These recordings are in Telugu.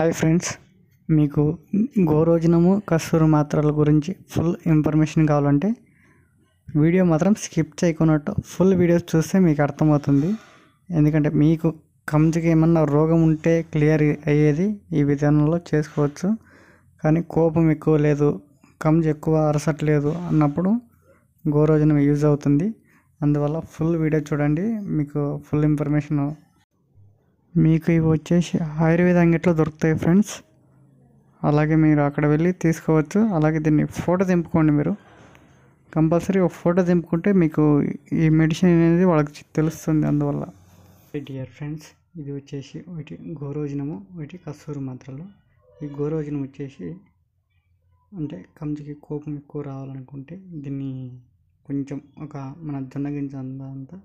హాయ్ ఫ్రెండ్స్ మీకు గోరోజనము కస్తూరు మాత్రల గురించి ఫుల్ ఇన్ఫర్మేషన్ కావాలంటే వీడియో మాత్రం స్కిప్ చేయకున్నట్టు ఫుల్ వీడియోస్ చూస్తే మీకు అర్థమవుతుంది ఎందుకంటే మీకు కంచికి ఏమన్నా రోగం ఉంటే క్లియర్ అయ్యేది ఈ విధానంలో చేసుకోవచ్చు కానీ కోపం ఎక్కువ లేదు కంచి ఎక్కువ అరసట్లేదు అన్నప్పుడు గోరోజనం యూజ్ అవుతుంది అందువల్ల ఫుల్ వీడియో చూడండి మీకు ఫుల్ ఇన్ఫర్మేషన్ మీకు ఇవి వచ్చేసి ఆయుర్వేద అంగట్లో దొరుకుతాయి ఫ్రెండ్స్ అలాగే మీరు అక్కడ వెళ్ళి తీసుకోవచ్చు అలాగే దీన్ని ఫోటో దింపుకోండి మీరు కంపల్సరీ ఒక ఫోటో దింపుకుంటే మీకు ఈ మెడిసిన్ అనేది వాళ్ళకి తెలుస్తుంది అందువల్ల డియర్ ఫ్రెండ్స్ ఇది వచ్చేసి ఒకటి గోరోజనము ఒకటి కస్తూరి మాత్రలు ఈ గోరోజనం వచ్చేసి అంటే కంచికి కోపం ఎక్కువ రావాలనుకుంటే దీన్ని కొంచెం ఒక మన జొన్న గింజ అంతా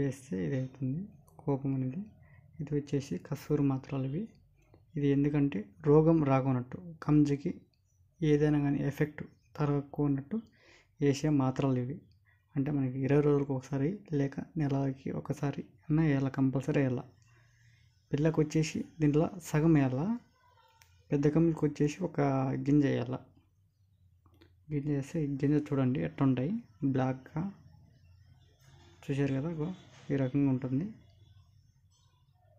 వేస్తే ఇది అవుతుంది కోపం అనేది ఇది వచ్చేసి కస్తూరి మాత్రలు ఇవి ఇది ఎందుకంటే రోగం రాకున్నట్టు కంజికి ఏదైనా కానీ ఎఫెక్ట్ తరగకున్నట్టు వేసే మాత్రలు ఇవి అంటే మనకి ఇరవై రోజులకు ఒకసారి లేక నెలకి ఒకసారి అన్న వేయాలి కంపల్సరీ వేయాల పిల్లకి వచ్చేసి దీంట్లో సగం వేయాల పెద్ద కమ్మికి వచ్చేసి ఒక గింజ వేయాల గింజ వేస్తే గింజ చూడండి ఉంటాయి బ్లాక్గా చూశారు కదా ఈ రకంగా ఉంటుంది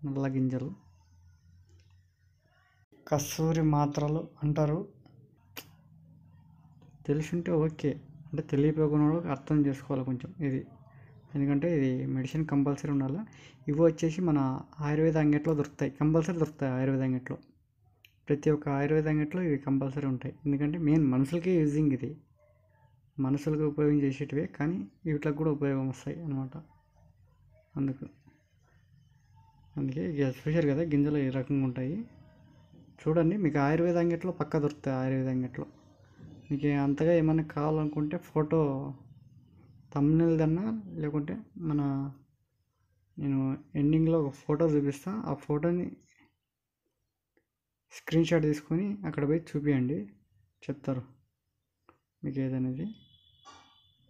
నల్ల గింజలు కస్తూరి మాత్రలు అంటారు తెలిసింటే ఓకే అంటే తెలియపోకుండా అర్థం చేసుకోవాలి కొంచెం ఇది ఎందుకంటే ఇది మెడిసిన్ కంపల్సరీ ఉండాలి ఇవి వచ్చేసి మన ఆయుర్వేద అంగట్లో దొరుకుతాయి కంపల్సరీ దొరుకుతాయి ఆయుర్వేద అంగట్లో ప్రతి ఒక్క ఆయుర్వేద అంగట్లో ఇవి కంపల్సరీ ఉంటాయి ఎందుకంటే మెయిన్ మనుషులకే యూజింగ్ ఇది మనుషులకు ఉపయోగం చేసేటివే కానీ వీటికి కూడా ఉపయోగం వస్తాయి అన్నమాట అందుకు అందుకే ఇక చూశారు కదా గింజలు ఈ రకంగా ఉంటాయి చూడండి మీకు ఆయుర్వేద అంగట్లో పక్క దొరుకుతాయి ఆయుర్వేద అంగట్లో మీకు అంతగా ఏమైనా కావాలనుకుంటే ఫోటో తమ్మునిల్దన్నా లేకుంటే మన నేను ఎండింగ్లో ఒక ఫోటో చూపిస్తా ఆ ఫోటోని స్క్రీన్ షాట్ తీసుకొని అక్కడ పోయి చూపియండి చెప్తారు మీకు ఏదనేది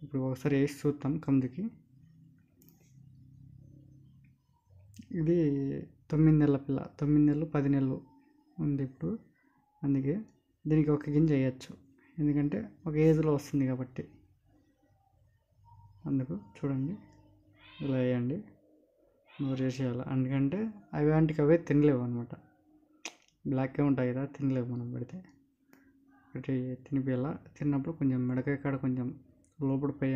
ఇప్పుడు ఒకసారి వేసి చూస్తాం కందుకి ఇది తొమ్మిది నెలల పిల్ల తొమ్మిది నెలలు పది నెలలు ఉంది ఇప్పుడు అందుకే దీనికి ఒక గింజ వేయచ్చు ఎందుకంటే ఒక ఏజ్లో వస్తుంది కాబట్టి అందుకు చూడండి ఇలా వేయండి నూరు చేసేయాలి ఎందుకంటే అవి అంటే అవే తినలేవు అనమాట బ్లాక్గా ఉంటాయి కదా తినలేవు మనం పెడితే ఒకటి తినిపేలా తిన్నప్పుడు కొంచెం మెడకాయ కాడ కొంచెం లోపల పై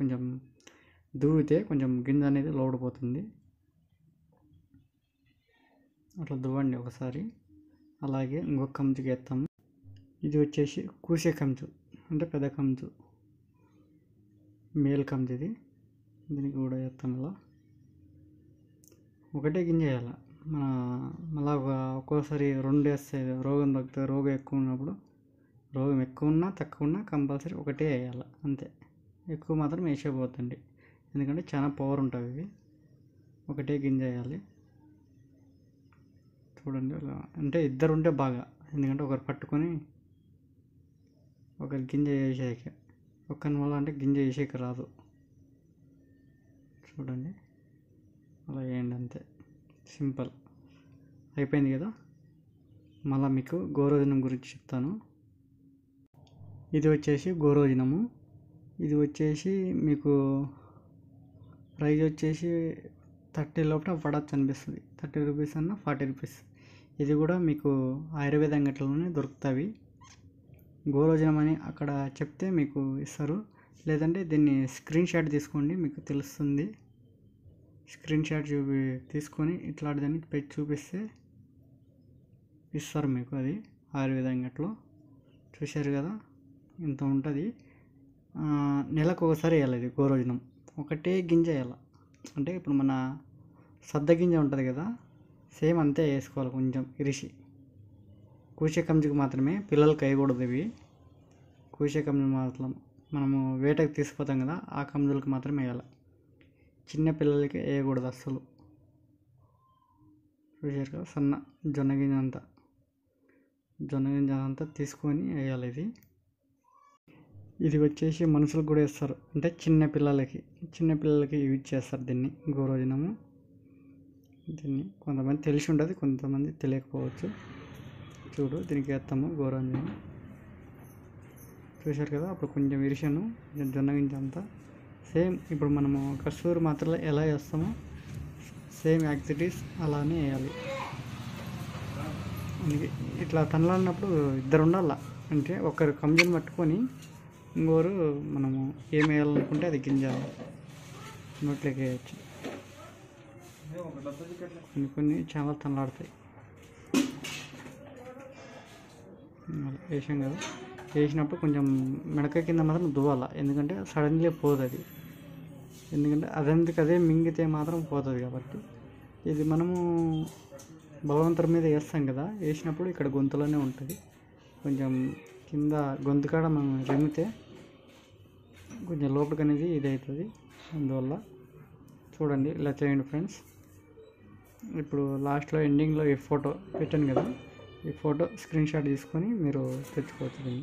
కొంచెం దూరితే కొంచెం గింజ అనేది లోపడిపోతుంది అట్లా దువ్వండి ఒకసారి అలాగే ఇంకొక కమిచుకి వేస్తాము ఇది వచ్చేసి కూసే కంచు అంటే పెద్ద కంచు మేల్ కంచు ఇది దీనికి కూడా వేస్తాం ఇలా ఒకటే గింజ వేయాలి మన మళ్ళా ఒక్కోసారి రెండు వేస్తే రోగం తగ్గుతుంది రోగం ఎక్కువ ఉన్నప్పుడు రోగం ఎక్కువ ఉన్నా తక్కువ ఉన్నా కంపల్సరీ ఒకటే వేయాలి అంతే ఎక్కువ మాత్రం వేసేపోతుంది ఎందుకంటే చాలా పవర్ ఉంటుంది ఇవి ఒకటే గింజ వేయాలి చూడండి అలా అంటే ఇద్దరు ఉంటే బాగా ఎందుకంటే ఒకరు పట్టుకొని ఒకరు గింజ వేసేకి ఒకరి వల్ల అంటే గింజ వేసేకి రాదు చూడండి అలా వేయండి అంతే సింపుల్ అయిపోయింది కదా మళ్ళీ మీకు గోరోజనం గురించి చెప్తాను ఇది వచ్చేసి గోరోజనము ఇది వచ్చేసి మీకు ప్రైజ్ వచ్చేసి థర్టీ లోపల పడవచ్చు అనిపిస్తుంది థర్టీ రూపీస్ అన్న ఫార్టీ రూపీస్ ఇది కూడా మీకు ఆయుర్వేద అంగట్లోనే దొరుకుతాయి గోరోజనం అని అక్కడ చెప్తే మీకు ఇస్తారు లేదంటే దీన్ని స్క్రీన్ షాట్ తీసుకోండి మీకు తెలుస్తుంది స్క్రీన్ షాట్ చూపి తీసుకొని ఇట్లాంటిదని పెట్టి చూపిస్తే ఇస్తారు మీకు అది ఆయుర్వేద అంగట్లో చూశారు కదా ఇంత ఉంటుంది నెలకు ఒకసారి వేయాలి ఇది గోరోజనం ఒకటే గింజ వేయాలి అంటే ఇప్పుడు మన సద్దగింజ ఉంటుంది కదా సేమ్ అంతే వేసుకోవాలి కొంచెం ఇరిసి కూషే కంజుకు మాత్రమే పిల్లలు కయ్యకూడదు ఇవి కూషే కంజులు మాత్రం మనము వేటకు తీసుకుపోతాం కదా ఆ కంజులకు మాత్రమే వేయాలి చిన్న పిల్లలకి వేయకూడదు అస్సలు చూసారు కదా సన్న జొన్న గింజ అంతా జొన్న గింజ అంతా తీసుకొని వేయాలి ఇది ఇది వచ్చేసి మనుషులకు కూడా ఇస్తారు అంటే చిన్న పిల్లలకి చిన్న పిల్లలకి యూజ్ చేస్తారు దీన్ని గోరోజనము దీన్ని కొంతమంది తెలిసి ఉండదు కొంతమంది తెలియకపోవచ్చు చూడు దీనికి వేస్తాము గోరంజన్ చూశారు కదా అప్పుడు కొంచెం ఇరిశాను జొన్న గింజ అంతా సేమ్ ఇప్పుడు మనము కస్తూరు మాత్రలో ఎలా వేస్తామో సేమ్ యాక్టివిటీస్ అలానే వేయాలి ఇట్లా తనలాడినప్పుడు ఇద్దరు ఉండాలా అంటే ఒకరు కంజన్ పట్టుకొని ఇంకోరు మనము ఏం వేయాలనుకుంటే అది గింజాలి నోట్లోకి వేయచ్చు కొన్ని కొన్ని చాలా తనలాడతాయి వేసాం కదా వేసినప్పుడు కొంచెం మెడక కింద మాత్రం దువ్వాల ఎందుకంటే సడన్లీ పోదు అది ఎందుకంటే అదంతకు అదే మింగితే మాత్రం పోతుంది కాబట్టి ఇది మనము బలవంతం మీద వేస్తాం కదా వేసినప్పుడు ఇక్కడ గొంతులోనే ఉంటుంది కొంచెం కింద గొంతు కాడ మనం రెమితే కొంచెం లోపలికి అనేది ఇది అవుతుంది అందువల్ల చూడండి ఇలా చేయండి ఫ్రెండ్స్ ఇప్పుడు లాస్ట్లో ఎండింగ్లో ఈ ఫోటో పెట్టాను కదా ఈ ఫోటో స్క్రీన్ షాట్ తీసుకొని మీరు తెచ్చుకోవచ్చు